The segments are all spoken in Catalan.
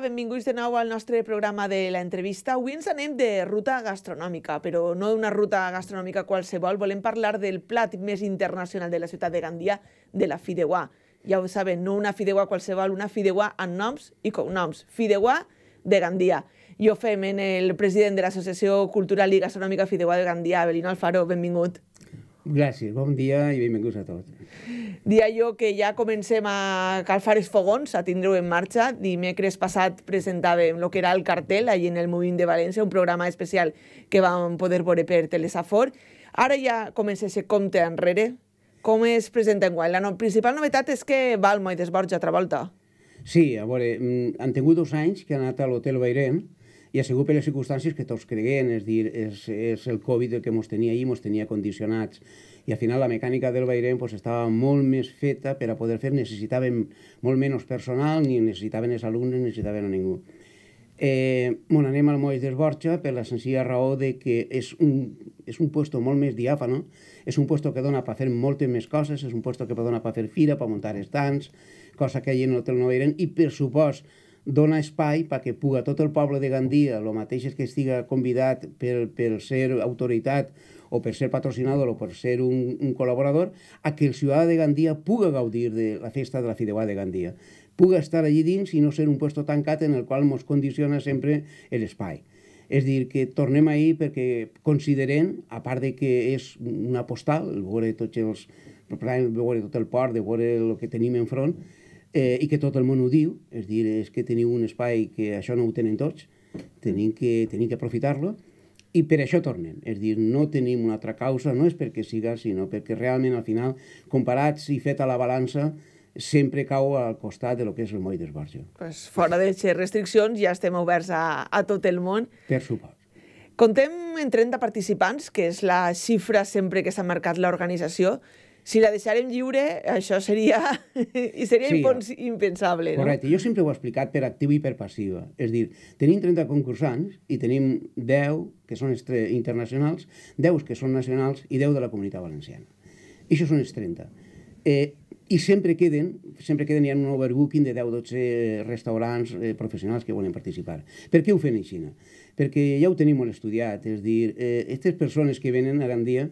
benvinguts de nou al nostre programa de l'entrevista. Avui ens anem de ruta gastronòmica, però no d'una ruta gastronòmica qualsevol. Volem parlar del plat més internacional de la ciutat de Gandia, de la fideuà. Ja ho saben, no una fideuà qualsevol, una fideuà amb noms i cognoms. Fideuà de Gandia. I ho fem en el president de l'Associació Cultural i Gastronòmica Fideuà de Gandia, Belino Alfaro. Benvingut. Gràcies, bon dia i benvinguts a tots. Dia jo que ja comencem a calfar els fogons, a tindre-ho en marxa. Dimecres passat presentàvem el que era el cartel, allà en el Movim de València, un programa especial que vam poder veure per Telesafor. Ara ja comença a ser compte enrere. Com es presenta en guany? La no, principal novetat és que Balmo i Desborja Travolta. Sí, a veure, mm, han tingut dos anys que han anat a l'Hotel Bairem, i ha sigut per les circumstàncies que tots creguem, és dir, és, és el Covid el que ens tenia ahir, ens tenia condicionats, i al final la mecànica del Bairem pues, estava molt més feta per a poder fer, necessitaven molt menys personal, ni necessitaven els alumnes, necessitaven a ningú. Eh, bueno, anem al Moix d'Esborxa per la senzilla raó de que és un, és un puesto molt més diàfano, és un puesto que dona per fer moltes més coses, és un puesto que dona per fer fira, per muntar estants, cosa que allà no té el Noviren, i per supost dona espai perquè puga tot el poble de Gandia, el mateix és que estiga convidat per, per ser autoritat o per ser patrocinador o per ser un, un col·laborador, a que el ciutadà de Gandia puga gaudir de la festa de la Fideuà de Gandia, puga estar allí dins i no ser un puesto tancat en el qual ens condiciona sempre l'espai. És dir, que tornem ahir perquè considerem, a part de que és una postal, veure tots els, veure tot el port, de veure el que tenim enfront, front, eh, i que tot el món ho diu, és dir, és que teniu un espai que això no ho tenen tots, tenim que, tenim que aprofitar-lo, i per això tornen. És dir, no tenim una altra causa, no és perquè siga, sinó perquè realment al final, comparats i fet a la balança, sempre cau al costat de lo que és el moll d'esbarjo. Pues fora de ser restriccions, ja estem oberts a, a tot el món. Per suport. Contem en 30 participants, que és la xifra sempre que s'ha marcat l'organització, si la deixarem lliure, això seria, i seria sí, impensable. No? jo sempre ho he explicat per actiu i per passiva. És dir, tenim 30 concursants i tenim 10 que són internacionals, 10 que són nacionals i 10 de la comunitat valenciana. I això són els 30. Eh, i sempre queden, sempre queden, hi ha un overbooking de 10-12 restaurants eh, professionals que volen participar. Per què ho fem en Xina? Perquè ja ho tenim molt estudiat, és dir, eh, persones que venen ara en dia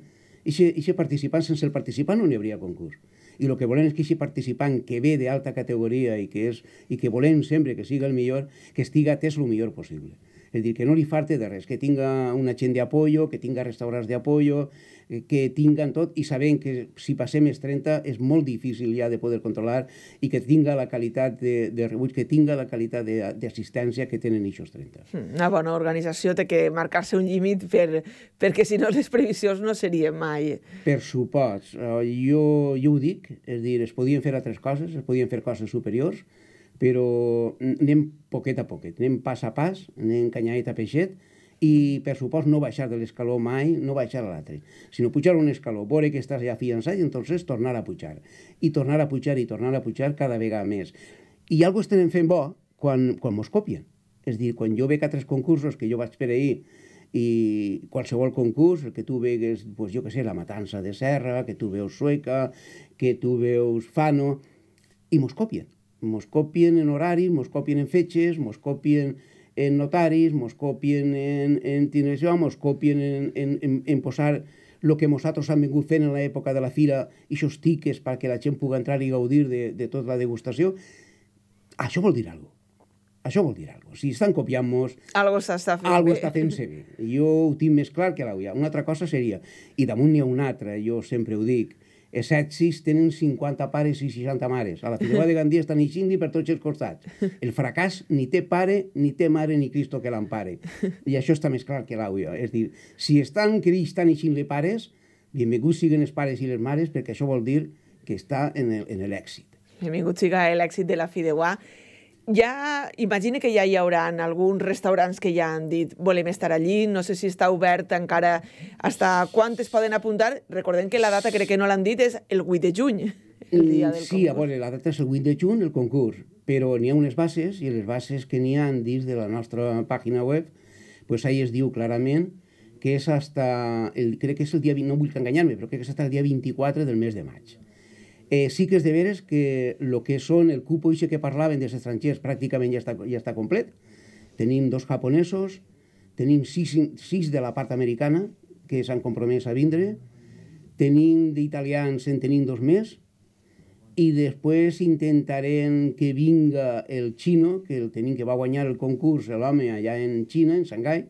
aquest participant, sense el participant no n'hi hauria concurs. I el que volem és que aquest participant que ve d'alta categoria i que, és, i que volem sempre que siga el millor, que estiga atès el millor possible. És dir, que no li falte de res, que tinga una gent d'apoyo, que tinga restaurants d'apoyo, eh, que tinguen tot i sabem que si passem els 30 és molt difícil ja de poder controlar i que tinga la qualitat de, de rebuig, que tinga la qualitat d'assistència que tenen aquests 30. Hmm, una bona organització té que marcar-se un límit per, perquè si no les previsions no serien mai. Per supost, eh, jo, jo ho dic, és dir, es podien fer altres coses, es podien fer coses superiors, però anem poquet a poquet, anem pas a pas, anem canyaret a peixet, i per supost no baixar de l'escaló mai, no baixar a l'altre, sinó pujar un escaló, veure que estàs ja fiançat i entonces tornar a pujar, i tornar a pujar i tornar a pujar cada vegada més. I alguna cosa estem fent bo quan, quan mos copien. És dir, quan jo veig a tres concursos que jo vaig per ahir i qualsevol concurs, el que tu vegues, pues, jo que sé, la matança de serra, que tu veus sueca, que tu veus fano, i mos copien mos copien en horaris, mos copien en fetges, mos copien en notaris, mos copien en, en tindreció, mos copien en, en, en, en posar el que nosaltres hem vingut fent en l'època de la fira, i això tiques perquè la gent pugui entrar i gaudir de, de tota la degustació, això vol dir alguna cosa. Això vol dir alguna cosa. Si estan copiant-nos... Algo s'està fent algo bé. està fent bé. Jo ho tinc més clar que l'avui. Una altra cosa seria, i damunt n'hi ha una altra, jo sempre ho dic, sis tenen 50 pares i 60 mares. A la Figuera de Gandia estan ixint per tots els costats. El fracàs ni té pare, ni té mare, ni Cristo que l'empare. I això està més clar que l'àudio. És dir, si estan crits, estan ixint pares, benvinguts siguen els pares i les mares, perquè això vol dir que està en l'èxit. Benvingut siga l'èxit de la Fideuà ja, imagina que ja hi haurà alguns restaurants que ja han dit volem estar allí, no sé si està obert encara, hasta quantes poden apuntar. Recordem que la data crec que no l'han dit, és el 8 de juny. El dia mm, del sí, a veure, la data és el 8 de juny, el concurs, però n'hi ha unes bases, i les bases que n'hi ha dins de la nostra pàgina web, pues ahí es diu clarament que és hasta, el, crec que és el dia, 20, no vull enganyar-me, però crec que és hasta el dia 24 del mes de maig. Eh, sí que és de veres que el que són el cupo ixe que parlaven dels estrangers pràcticament ja està, ja està complet. Tenim dos japonesos, tenim sis, sis de la part americana que s'han compromès a vindre, tenim d'italians en tenim dos més, i després intentarem que vinga el xino, que el tenim que va guanyar el concurs, l'home allà en Xina, en Xangai,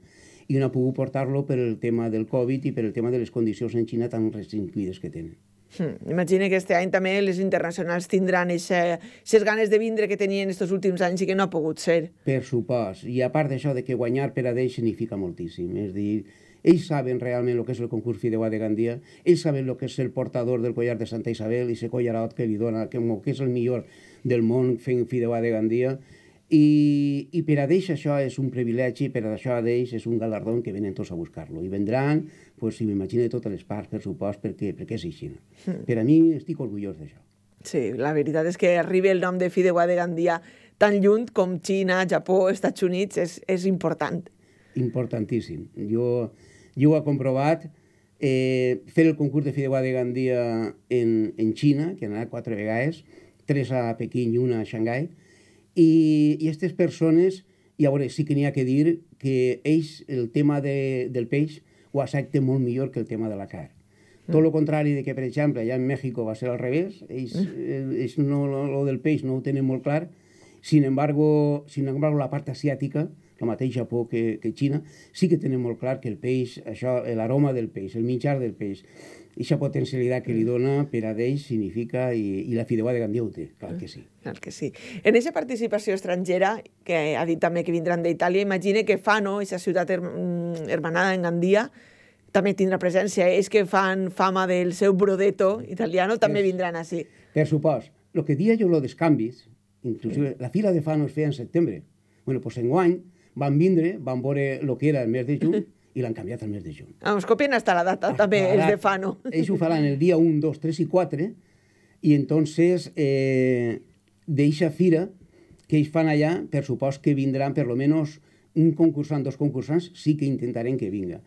i no ha pogut portar-lo per el tema del Covid i per el tema de les condicions en Xina tan restringides que tenen. Hmm, Imagina que este any també les internacionals tindran aquestes ganes de vindre que tenien aquests últims anys i que no ha pogut ser. Per supost. I a part d'això de que guanyar per a d'ells significa moltíssim. És dir, ells saben realment el que és el concurs Fideuà de Gandia, ells saben el que és el portador del collar de Santa Isabel i ese collarot que li dona, que, que és el millor del món fent Fideuà de Gandia, i, i per a ells això és un privilegi, per a això a ells és un galardó que venen tots a buscar-lo. I vendran pues, si m'imagina de totes les parts, per supost, perquè, perquè és així. Mm. Per a mi estic orgullós d'això. Sí, la veritat és que arribi el nom de Fideuà de Gandia tan lluny com Xina, Japó, Estats Units, és, és important. Importantíssim. Jo, jo ho he comprovat, eh, fer el concurs de Fideuà de Gandia en, en Xina, que han anat quatre vegades, tres a Pequín i una a Xangai, i aquestes persones, i a veure, sí que n'hi ha que dir que ells, el tema de, del peix, ho accepta molt millor que el tema de la car. Mm. Tot el contrari de que, per exemple, allà en Mèxic va ser al revés, ells, mm. Eh, ells no, lo, lo del peix no ho tenen molt clar, sin embargo, sin embargo la part asiàtica, la mateixa por que, que Xina, sí que tenen molt clar que el peix, això, l'aroma del peix, el minxar del peix, aquesta potencialitat que li dona per a d'ells significa, i, i la fideuà de Gandia ho té, clar que sí. Clar que sí. En aquesta participació estrangera, que ha dit també que vindran d'Itàlia, imagine que fa, no?, aquesta ciutat her mm, hermanada en Gandia, també tindrà presència. Eh? És que fan fama del seu brodeto italiano també per, vindran així. Per supòs. Lo que dia jo lo dels canvis, inclusive sí. la fila de Fano es feia en setembre. Bueno, pues enguany, van vindre, van veure el que era el mes de juny i l'han canviat al mes de juny. Ah, ens copien hasta la data, també, és els de Fano. Ells ho faran el dia 1, 2, 3 i 4, i entonces eh, d'eixa fira que ells fan allà, per supost que vindran per lo menos un concursant, dos concursants, sí que intentarem que vinga.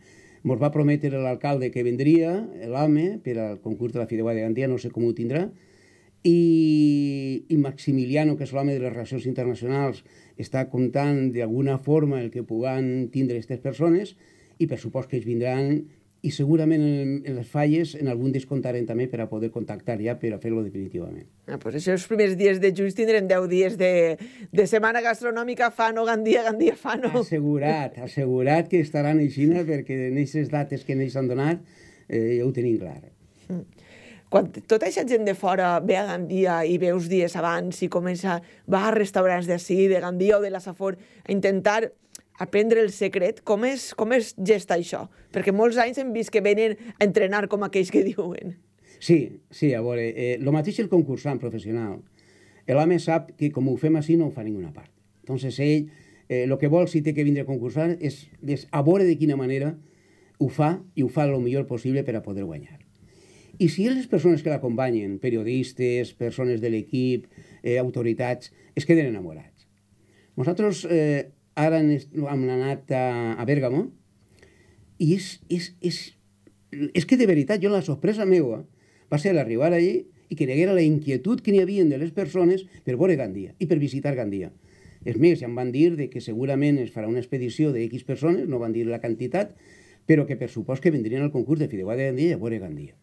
Ens va prometre l'alcalde que vendria, l'AME, per al concurs de la Fideuà de Gandia, no sé com ho tindrà, i, i Maximiliano, que és l'home de les relacions internacionals, està comptant d'alguna forma el que puguen tindre aquestes persones i per supost que ells vindran i segurament en, en les falles en algun descomptarem també per a poder contactar ja per a fer-lo definitivament. Ah, pues això els primers dies de juny tindrem 10 dies de, de setmana gastronòmica Fano, Gandia, Gandia, Fano. Assegurat, assegurat que estaran així perquè en aquestes dates que ells han donat eh, ja ho tenim clar quan tota aquesta gent de fora ve a Gandia i veus dies abans i comença, va a restaurants d'ací, de Gandia o de la Safor, a intentar aprendre el secret, com és, com és gesta això? Perquè molts anys hem vist que venen a entrenar com aquells que diuen. Sí, sí, a veure, eh, lo mateix el concursant professional. L'home sap que com ho fem així no ho fa ninguna part. Entonces ell, eh, lo que vol si té que vindre a concursar és, és a veure de quina manera ho fa i ho fa el millor possible per a poder guanyar. I si les persones que l'acompanyen, periodistes, persones de l'equip, eh, autoritats, es queden enamorats. Nosaltres eh, ara hem anat a, a Bèrgamo i és, és, és, és que de veritat, jo la sorpresa meva va ser l'arribar allí i que neguera la inquietud que n'hi havia de les persones per veure Gandia i per visitar Gandia. És més, ja em van dir de que segurament es farà una expedició de X persones, no van dir la quantitat, però que per supost que vindrien al concurs de Fideuà de Gandia i a veure Gandia.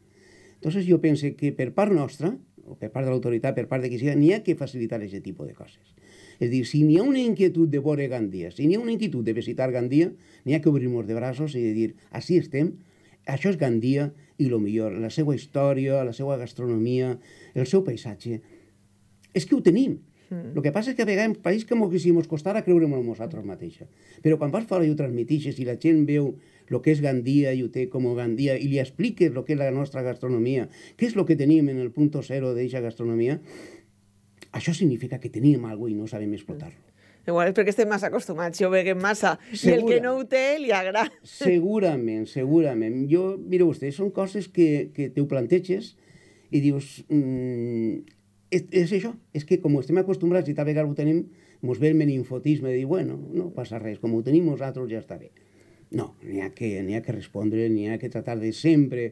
Entonces jo pensé que per part nostra, o per part de l'autoritat, per part de qui sigui, n'hi ha que facilitar aquest tipus de coses. És dir, si n'hi ha una inquietud de veure Gandia, si n'hi ha una inquietud de visitar Gandia, n'hi ha que obrir-nos de braços i de dir, així estem, això és Gandia i lo millor, la seva història, la seva gastronomia, el seu paisatge, és que ho tenim. Mm. El que passa és que a vegades en país que moltíssim ens costarà costara creure en nosaltres mateixos. Però quan vas fora i ho transmitixes i la gent veu el que és Gandia i ho té com Gandia i li expliques el que és la nostra gastronomia, què és el que tenim en el punt zero d'aquesta gastronomia, això significa que tenim alguna i no sabem explotar-lo. Igual és perquè estem massa acostumats, jo veiem massa. Segura. I el que no ho té li agrada. Segurament, segurament. Jo, mira vostè, són coses que, que te ho planteges i dius, mm, és, és això, és que com estem acostumats i tal vegada ho tenim, mos ve el menifotisme de dir, bueno, no passa res, com ho tenim nosaltres ja està bé. No, n'hi ha, que, ha que respondre, n'hi ha que tratar de sempre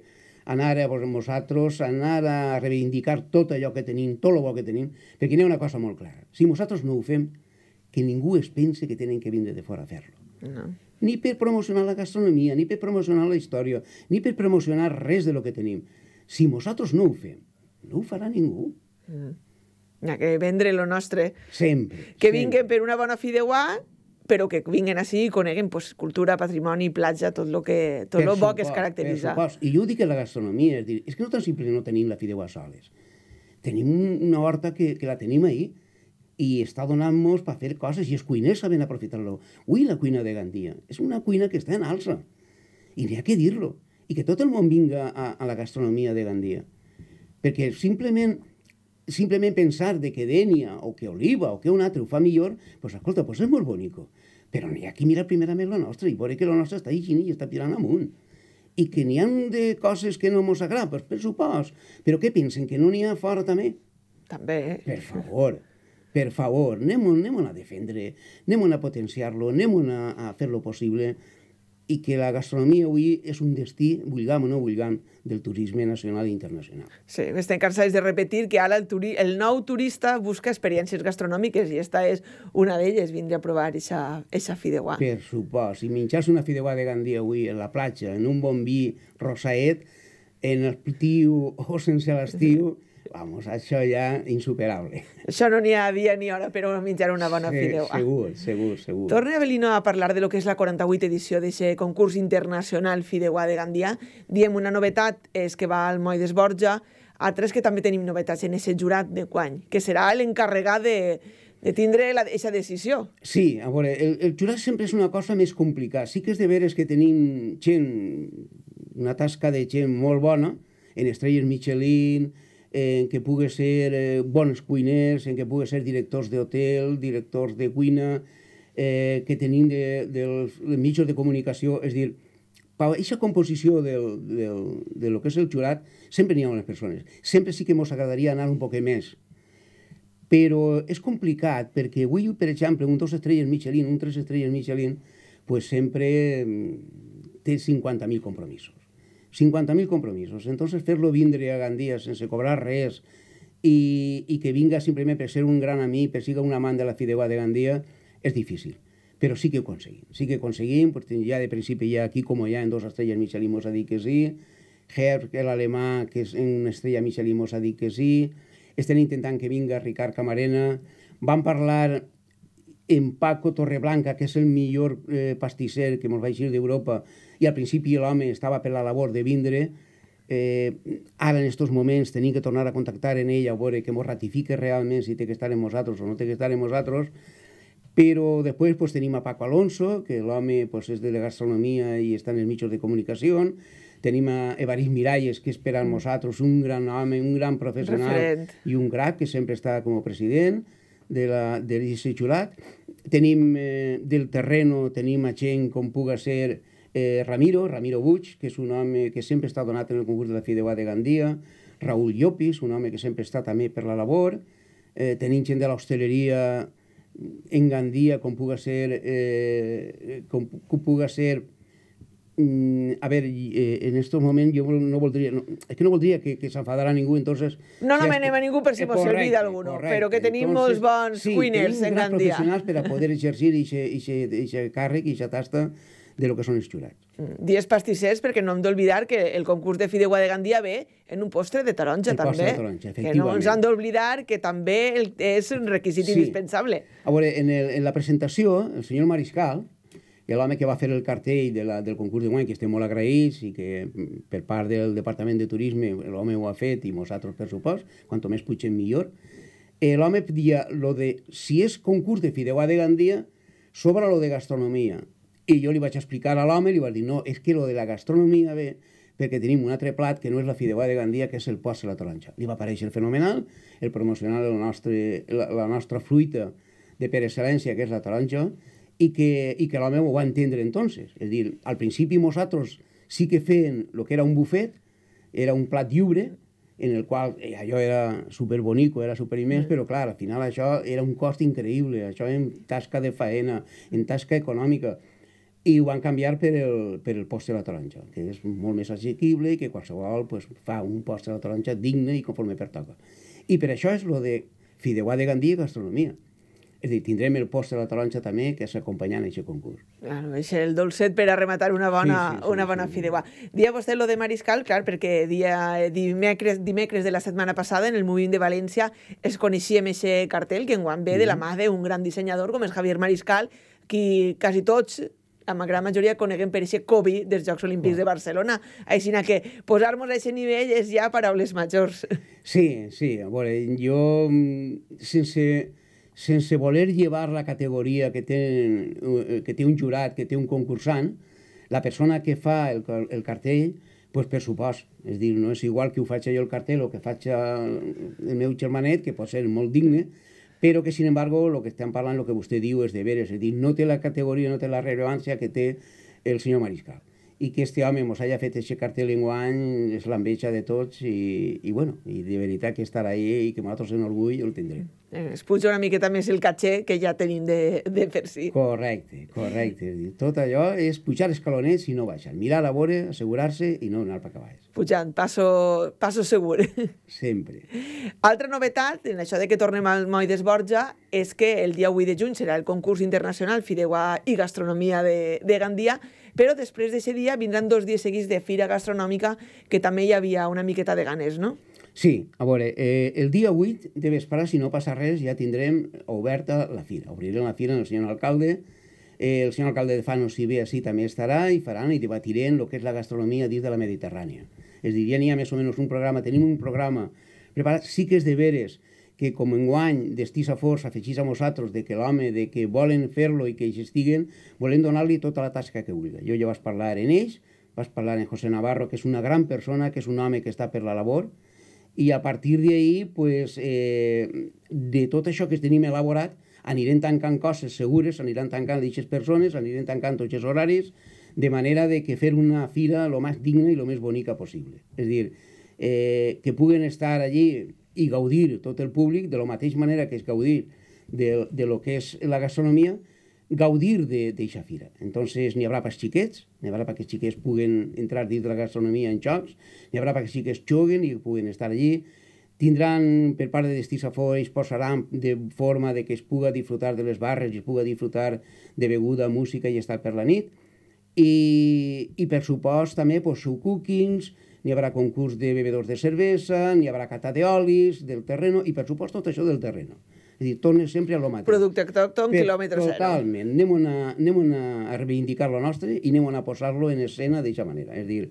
anar a vosaltres, anar a reivindicar tot allò que tenim, tot el bo que tenim, perquè n'hi ha una cosa molt clara. Si nosaltres no ho fem, que ningú es pense que tenen que vindre de fora a fer-lo. No. Ni per promocionar la gastronomia, ni per promocionar la història, ni per promocionar res de lo que tenim. Si nosaltres no ho fem, no ho farà ningú. Mm. que vendre lo nostre. Sempre. Que sempre. per una bona fideuà però que vinguen així i coneguen pues, cultura, patrimoni, platja, tot el que, tot lo bo que es caracteritza. I jo dic que la gastronomia, és, dir, és que no simplement no tenim la fideuà soles. Tenim una horta que, que la tenim ahí i està donant-nos per fer coses i els cuiners saben aprofitar-lo. Ui, la cuina de Gandia és una cuina que està en alça i n'hi ha que dir-lo i que tot el món vinga a, a la gastronomia de Gandia perquè simplement simplement pensar de que Dènia o que Oliva o que un altre ho fa millor, doncs pues, escolta, pues és molt bonic. Però n'hi ha qui mira primerament la nostra i veure que la nostra està llegint i està tirant amunt. I que n'hi ha de coses que no mos agraden, per supòs. Però què pensen, que no n'hi ha fora també? També. Eh? Per favor, per favor, anem, anem a defendre, anem a potenciar-lo, anem a, a fer-lo possible i que la gastronomia avui és un destí, vulgam o no vulgam, del turisme nacional i internacional. Sí, estem cansats de repetir que ara el, turi el nou turista busca experiències gastronòmiques i esta és una d'elles, vindre a provar eixa, eixa fideuà. Per supost, si menjar-se una fideuà de Gandia avui a la platja, en un bon vi rosaet, en l'estiu o sense l'estiu, sí vamos, això ja insuperable. Això no n'hi havia ni hora per menjar una bona sí, fideuà. Segur, segur, segur. Torna Avelino a parlar de lo que és la 48 edició d'aquest concurs internacional Fideuà de Gandia. Diem una novetat és que va al Moll d'Esborja, altres que també tenim novetats en aquest jurat de quany, que serà l'encarregat de, de tindre la, aquesta decisió. Sí, a veure, el, el jurat sempre és una cosa més complicada. Sí que és de veres que tenim gent, una tasca de gent molt bona, en estrelles Michelin, en què pugues ser eh, bons cuiners, en què pugues ser directors d'hotel, directors de cuina, eh, que tenim de, dels de mitjans de comunicació, és dir, per aquesta composició del, del, de lo que és el jurat, sempre n'hi ha unes persones. Sempre sí que ens agradaria anar un poc més. Però és complicat, perquè avui, per exemple, un dos estrelles Michelin, un tres estrelles Michelin, pues sempre mm, té 50.000 compromisos. 50.000 compromisos. Entonces, fer-lo vindre a Gandia sense cobrar res i, i que vinga simplement per ser un gran amic, per ser un amant de la fideuà de Gandia, és difícil. Però sí que ho aconseguim. Sí que ho aconseguim, perquè ja de principi ja aquí, com ja en dos estrelles Michelin mos ha dit que sí, Herb, l'alemà, que és una estrella Michelin mos ha dit que sí, estem intentant que vinga Ricard Camarena, van parlar en Paco Torreblanca, que és el millor eh, pastisser que ens va dir d'Europa, i al principi l'home estava per la labor de vindre, eh, ara en aquests moments tenim que tornar a contactar en ella, a veure que ens ratifique realment si té que estar amb nosaltres o no té que estar amb nosaltres, però després pues, tenim a Paco Alonso, que l'home pues, és de la gastronomia i està en els mitjans de comunicació, tenim a Evarís Miralles, que és per a mm. nosaltres un gran home, un gran professional Referent. i un crac que sempre està com a president, de la de l'Istitut Tenim eh, del terreno, tenim a gent com puga ser eh, Ramiro, Ramiro Buig, que és un home que sempre està donat en el concurs de la Fideuà de Gandia, Raúl Llopis, un home que sempre està també per la labor, eh, tenim gent de l'hostaleria en Gandia, com puga ser, eh, com, com puga ser Mm, a ver, eh, en estos momentos yo no voldria, no, és que no voldria que, que s'enfadarà ningú, entonces... No nomenem a ningú per si mos eh, servida alguno, correcte. però que tenim molts bons sí, cuiners en Gandia. professionals per a poder exercir aquest càrrec i aquesta tasta de lo que són els jurats. Mm, dies pastissers, perquè no hem d'oblidar que el concurs de Fideuà de Gandia ve en un postre de taronja, el també. De taronja, que no ens han d'oblidar que també és un requisit sí. indispensable. A veure, en, el, en la presentació, el senyor Mariscal, i l'home que va fer el cartell de la, del concurs de guany, que estem molt agraïts i que mm, per part del Departament de Turisme l'home ho ha fet i nosaltres per supost, quant més pugem millor, eh, l'home dia lo de si és concurs de fideuà de Gandia sobre lo de gastronomia. I jo li vaig explicar a l'home, li vaig dir, no, és que lo de la gastronomia ve perquè tenim un altre plat que no és la fideuà de Gandia, que és el postre a la taronja. Li va aparèixer fenomenal, el promocional la, nostra, la, la nostra fruita de per excel·lència, que és la taronja, i que, i que l'home ho va entendre entonces. És dir, al principi nosaltres sí que feien el que era un bufet, era un plat lliure, en el qual eh, allò era superbonico, era superimens, mm. però clar, al final això era un cost increïble, això en tasca de faena, en tasca econòmica, i ho van canviar per el, per el postre de la taronja, que és molt més assequible i que qualsevol pues, fa un postre de la taronja digne i conforme pertoca. I per això és lo de Fideuà de Gandia i gastronomia. És a dir, tindrem el post de la taronja també, que és acompanyant a aquest concurs. Claro, és el dolcet per a rematar una bona, sí, sí, sí, una bona sí, sí. fideuà. Dia vostè lo de mariscal, clar, perquè dia, eh, dimecres, dimecres de la setmana passada en el Moviment de València es coneixia aquest cartell que en enguany ve mm de la mm. mà d'un gran dissenyador com és Javier Mariscal, qui quasi tots amb la gran majoria coneguem per aquest Kobe dels Jocs Olímpics de Barcelona. Així que posar-nos a aquest nivell és ja paraules majors. Sí, sí. A veure, jo, mm, sense sense voler llevar la categoria que, tenen, eh, que té un jurat, que té un concursant, la persona que fa el, el cartell, pues per supost, és dir, no és igual que ho faig jo el cartell o que faig el meu germanet, que pot ser molt digne, però que, sin embargo, el que estem parlant, el que vostè diu, és de veres, és dir, no té la categoria, no té la rellevància que té el senyor Mariscal i que este home ens hagi fet aquest cartell guany és l'enveja de tots i, i, bueno, i de veritat que estar ahí i que nosaltres en orgull el tindrem. Eh, es puja una miqueta més el caché que ja tenim de, de per si. Correcte, correcte. Tot allò és pujar escalonets i no baixar. Mirar a la vora, assegurar-se i no anar per cavall. Pujant, passo, passo segur. Sempre. Altra novetat, en això de que tornem al Moll d'Esborja, és que el dia 8 de juny serà el concurs internacional Fideuà i Gastronomia de, de Gandia, però després d'aquest dia vindran dos dies seguits de fira gastronòmica que també hi havia una miqueta de ganes, no? Sí, a veure, eh, el dia 8 de vespre, si no passa res, ja tindrem oberta la fira. Obrirem la fira el senyor alcalde, eh, el senyor alcalde de Fano, si ve així, també estarà i faran i debatirem el que és la gastronomia dins de la Mediterrània. És a dir, ja n'hi ha més o menys un programa, tenim un programa preparat, sí que és de veres, que com enguany destí a força afegís a nosaltres de que l'home, de que volen fer-lo i que ells estiguen, volem donar-li tota la tasca que vulgui. Jo ja vas parlar en ells, vas parlar en José Navarro, que és una gran persona, que és un home que està per la labor, i a partir d'ahir, pues, eh, de tot això que tenim elaborat, anirem tancant coses segures, aniran tancant aquestes persones, anirem tancant tots els horaris, de manera de que fer una fira lo més digna i lo més bonica possible. És dir, eh, que puguen estar allí i gaudir tot el públic de la mateixa manera que és gaudir de, de lo que és la gastronomia, gaudir d'eixa de, fira. Entonces n'hi haurà pels xiquets, n'hi haurà perquè els xiquets puguen entrar dins de la gastronomia en xocs, n'hi haurà perquè els xiquets juguen i puguen estar allí, tindran per part de destí a fora, posaran de forma de que es puga disfrutar de les barres, es puga disfrutar de beguda, música i estar per la nit, i, i per supost també pues, show cookings, n'hi haurà concurs de bebedors de cervesa, n'hi haurà cata d'olis, del terreno, i per supost tot això del terreno. És a dir, torna sempre a lo mateix. Producte autòcton, quilòmetre zero. Totalment. Anem, una, anem una a reivindicar lo nostre i anem a posar-lo en escena d'aquesta manera. És a dir,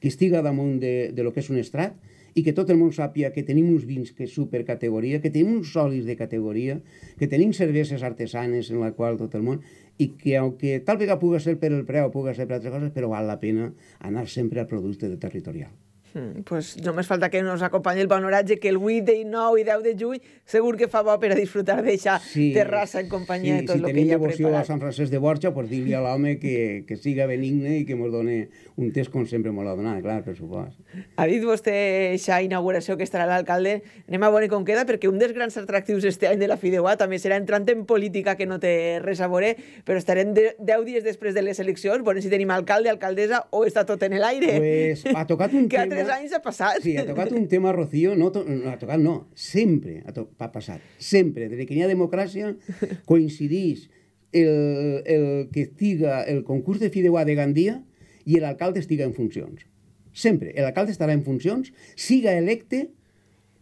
que estiga damunt de, de lo que és un estrat, i que tot el món sàpia que tenim uns vins que supercategoria, que tenim uns solis de categoria, que tenim cerveses artesanes en la qual tot el món i que, aunque tal vegada pugui ser per el preu, pugui ser per altres coses, però val la pena anar sempre al producte de territorial. Mm, pues només falta que ens acompanyi el panoratge que el 8, 9 i 10 de juny segur que fa bo per a disfrutar d'eixa sí, terrassa en companyia sí, de tot el que hi ha preparat. Si tenim a Sant Francesc de Borja, pues dir-li a l'home que, que siga benigne i que ens doni un test com sempre ens l'ha donat, clar, per supost. Ha dit vostè eixa inauguració que estarà l'alcalde. Anem a veure com queda, perquè un dels grans atractius este any de la Fideuà també serà entrant en política, que no té res a veure, però estarem 10 dies després de les eleccions, veurem si tenim alcalde, alcaldessa, o està tot en l'aire. Pues, ha tocat un tema tres anys ha passat. Sí, ha tocat un tema Rocío, no, to, no ha tocat, no, sempre ha, to, ha passat, sempre. Des que hi ha democràcia coincidís el, el que estiga el concurs de Fideuà de Gandia i l'alcalde estiga en funcions. Sempre. L'alcalde estarà en funcions, siga electe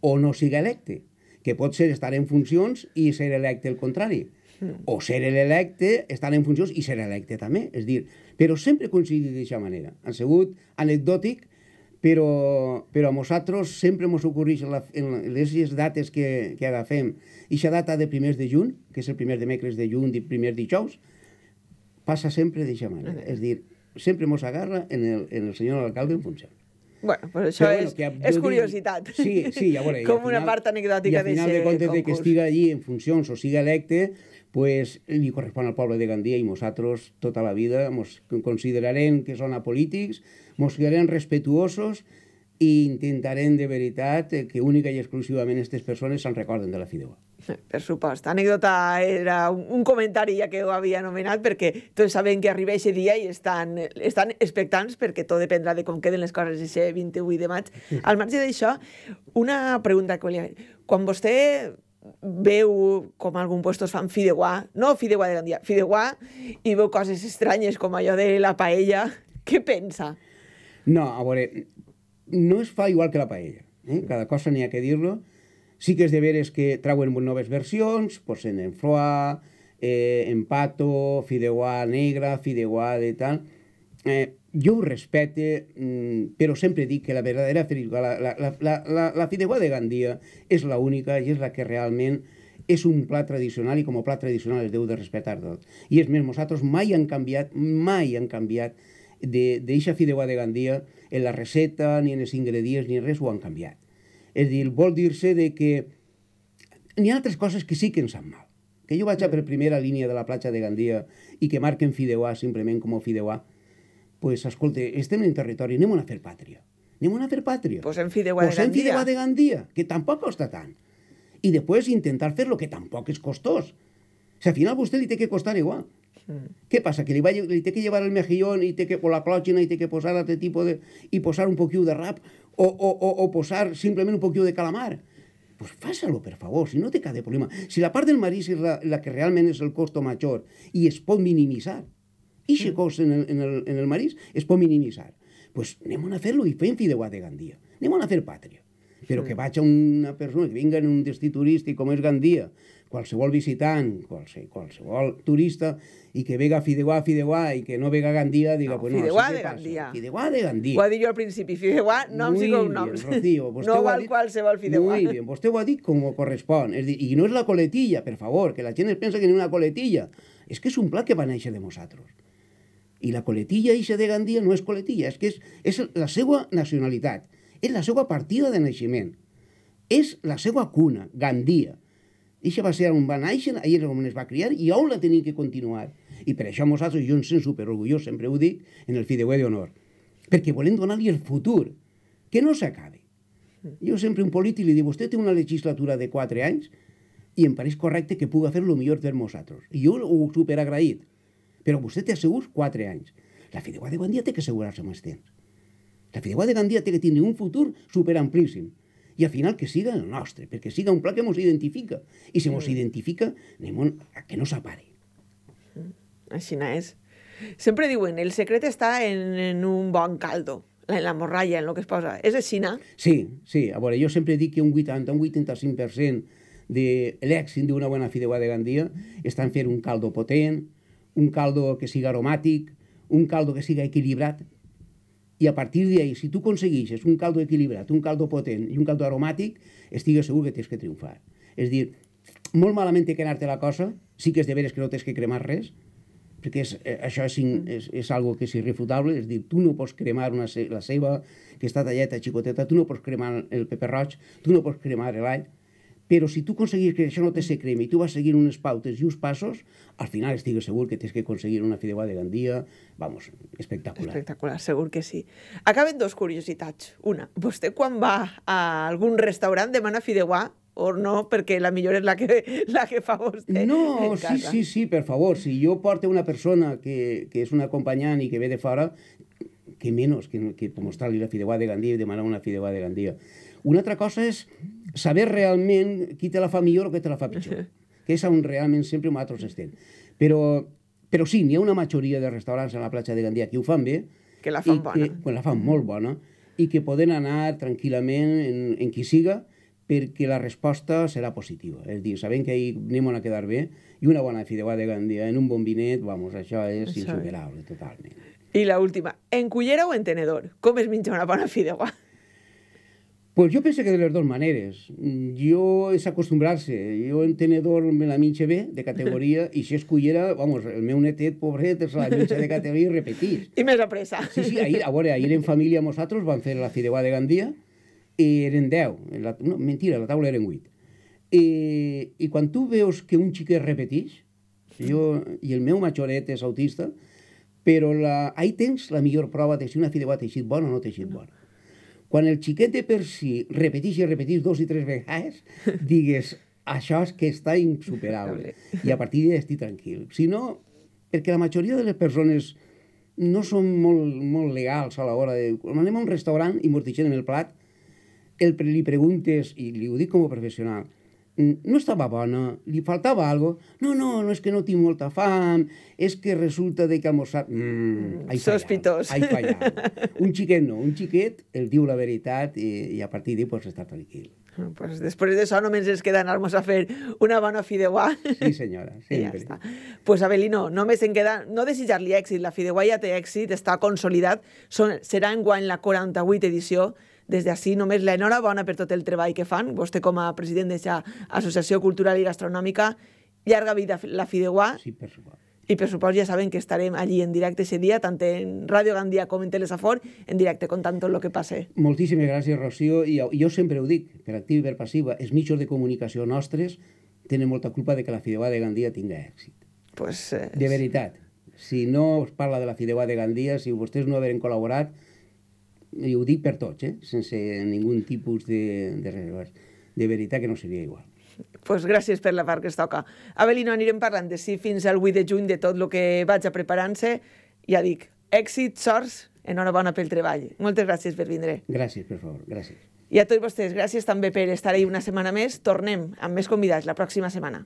o no siga electe, que pot ser estar en funcions i ser electe el contrari hmm. o ser l'electe, estar en funcions i ser electe també, és dir, però sempre coincidir d'aquesta manera. Han sigut anecdòtic però, però a nosaltres sempre ens ocorreix en, la, en les dates que, que agafem, i la data de primers de juny, que és el primer de mecres de juny, i primer dijous, passa sempre d'aquesta manera. Okay. Ah, és dir, sempre ens agarra en el, en el senyor alcalde en funció. Bueno, pues això Però, és, bueno, és curiositat. Sí, sí, ja veuré. Com final, una part anecdòtica d'aquest concurs. I al final de comptes de que estiga allí en funcions o siga electe, pues li correspon al poble de Gandia i nosaltres tota la vida ens considerarem que són apolítics, polítics quedarem respetuosos i intentarem de veritat que única i exclusivament aquestes persones se'n recorden de la Fideuà. Per supost. Anècdota era un comentari ja que ho havia anomenat perquè tots sabem que arriba aquest dia i estan, estan expectants perquè tot dependrà de com queden les coses aquest 28 de maig. Al marge d'això, una pregunta que volia... Quan vostè veu com algun es fan fideuà, no fideuà de Gandia, fideuà, i veu coses estranyes com allò de la paella, què pensa? No, a veure, no es fa igual que la paella. Eh? Cada cosa n'hi ha que dir-lo. Sí que és de veres que trauen noves versions, posen en floa, eh, en pato, fideuà negra, fideuà de tal... Eh, jo ho respecte, mm, però sempre dic que la verdadera fideuà, la, la, la, la, la fideuà de Gandia és la única i és la que realment és un plat tradicional i com a plat tradicional es deu de respectar tot. I és més, nosaltres mai han canviat, mai han canviat d'eixa de, fideuà de Gandia en la receta, ni en els ingredients, ni res ho han canviat. És dir, vol dir-se de que n'hi ha altres coses que sí que ens han mal. Que jo vaig a per primera línia de la platja de Gandia i que marquen fideuà simplement com a fideuà, pues, escolta, estem en territori, anem a fer pàtria. Anem a fer pàtria. Posem fideuà Posem de Gandia. fideuà de Gandia, que tampoc costa tant. I després intentar fer lo que tampoc és costós. si al final vostè li té que costar igual. Mm. ¿Qué pasa? Que li, va, li té que llevar el mejillón i té que, o la clochina i té que posar altre tipus de... i posar un poquiu de rap o, o, o, o posar simplement un poquiu de calamar. Pues fàsalo, per favor, si no té cap de problema. Si la part del marisc és la, la que realment és el costo major i es pot minimitzar, i mm. cost en el, en, el, en el marisc es pot minimitzar, pues anem a fer-lo i fem fideuà de Gandia. Anem a fer pàtria però que vaig a una persona que vinga en un destí turístic com és Gandia, qualsevol visitant, qualsevol, qualsevol turista, i que vega Fideuà, Fideuà, i que no vega Gandia, diga, no, pues no, Fideuà de Gandia. Fideuà de Gandia. Ho ha dit jo al principi, Fideuà, noms Muy i cognoms. Rocío, no val dit... qualsevol Fideuà. Muy bien, vostè ho ha dit com correspon. És dir, I no és la coletilla, per favor, que la gent es pensa que no és una coletilla. És que és un plat que va néixer de nosaltres. I la coletilla eixa de Gandia no és coletilla, és que és, és la seva nacionalitat és la seva partida de naixement, és la seva cuna, Gandia. Això va ser on va néixer, ahir és on es va criar i on la tenim que continuar. I per això nosaltres, jo em sento superorgullós, sempre ho dic, en el Fideuer d'Honor, perquè volem donar-li el futur, que no s'acabi. Jo sempre un polític li dic, vostè té una legislatura de 4 anys i em pareix correcte que puga fer el millor per nosaltres. I jo ho superagraït. Però vostè té segurs 4 anys. La Fideuà de Gandia té que assegurar-se més temps. La fideuà de Gandia té que tindre un futur superamplíssim i al final que siga el nostre, perquè siga un pla que ens identifica. I si ens mm. identifica, anem a que no s'apare. Mm. Així no és. Sempre diuen, el secret està en, en un bon caldo, en la morralla, en el que es posa. És així, no? Sí, sí. A veure, jo sempre dic que un 80, un 85% de l'èxit d'una bona fideuà de Gandia està en fer un caldo potent, un caldo que siga aromàtic, un caldo que siga equilibrat, i a partir d'ahí, si tu aconsegueixes un caldo equilibrat, un caldo potent i un caldo aromàtic, estigues segur que tens que triomfar. És dir, molt malament té que anar-te la cosa, sí que és de veres que no tens que cremar res, perquè és, eh, això és, és, és algo que és irrefutable, és dir, tu no pots cremar una, la ceba que està talleta, xicoteta, tu no pots cremar el peper roig, tu no pots cremar l'all, Pero si tú conseguís que yo no te se creme y tú vas seguir unos pautes y unos pasos, al final estoy seguro que tienes que conseguir una fideuá de Gandía. vamos, espectacular. Espectacular, seguro que sí. Acaben dos curiosidades. Una, usted cuándo va a algún restaurante de demana fideuá o no, Porque la mejor es la que, la que fa No, sí, sí, sí, por favor, si yo parte una persona que, es una compañía y que ve de fara que menos que, que la fideuà de Gandía de demanar una fideuá de Gandía? Una altra cosa és saber realment qui te la fa millor o qui te la fa pitjor, que és on realment sempre nosaltres estem. Però, però sí, n'hi ha una majoria de restaurants a la platja de Gandia que ho fan bé, que la fan bona. Que, la fan molt bona i que poden anar tranquil·lament en, en qui siga perquè la resposta serà positiva. És dir, sabem que ahir anem a quedar bé i una bona fideuà de Gandia en un bon vinet, vamos, això és això insuperable, totalment. I la última, en cullera o en tenedor? Com es menja una bona fideuà? Pues jo penso que de les dues maneres. Jo mm, és acostumbrar se Jo en tenedor me la minche bé, de categoria, i si es cullera, vamos, el meu netet, pobret, és la mitja de categoria i repetís. I més a pressa. Sí, sí, ahir, a veure, ahir en família nosaltres vam fer la fideuà de Gandia i eren 10. La, no, mentira, la taula eren 8. I, I quan tu veus que un xiquet repetís, jo, i el meu majoret és autista, però la, ahí tens la millor prova de si una fideuà ha teixit bona o no ha teixit bona. No quan el xiquet de per si repetix i repetix dos i tres vegades, digues, això és que està insuperable. I a partir d'ahir estic tranquil. Si no, perquè la majoria de les persones no són molt, molt legals a l'hora de... Quan anem a un restaurant i mortigem el plat, el, li preguntes, i li ho dic com a professional, no estava bona, li faltava algo. No, no, no, és que no tinc molta fam, és que resulta de que almoçar... Mm, mm ai, Sospitós. Ai, un xiquet no, un xiquet el diu la veritat i, i a partir d'ahir pots estar tranquil. Ah, pues després d'això només ens queda anar-nos a fer una bona fideuà. Sí, senyora, Sí, ja està. Pues Abelino, només en queda no desitjar-li èxit. La fideuà ja té èxit, està consolidat. Són, serà guany la 48 edició des d'ací només l'enhorabona per tot el treball que fan, vostè com a president d'aquesta Associació Cultural i Gastronòmica, llarga vida la Fideuà. Sí, per supost. I per supost ja saben que estarem allí en directe ese dia, tant en Ràdio Gandia com en Telesafor, en directe contant tot el que passe. Moltíssimes gràcies, Rocío. I jo sempre ho dic, per activa i per passiva, els mitjans de comunicació nostres tenen molta culpa de que la Fideuà de Gandia tinga èxit. Pues, eh... De veritat. Si no us parla de la Fideuà de Gandia, si vostès no haveren col·laborat, i ho dic per tots, eh? sense ningú tipus de, de reserves. De veritat que no seria igual. pues gràcies per la part que es toca. Abelino, anirem parlant de si fins al 8 de juny de tot el que vaig a preparant-se. Ja dic, èxit, sorts, enhorabona pel treball. Moltes gràcies per vindre. Gràcies, per favor, gràcies. I a tots vostès, gràcies també per estar ahí una setmana més. Tornem amb més convidats la pròxima setmana.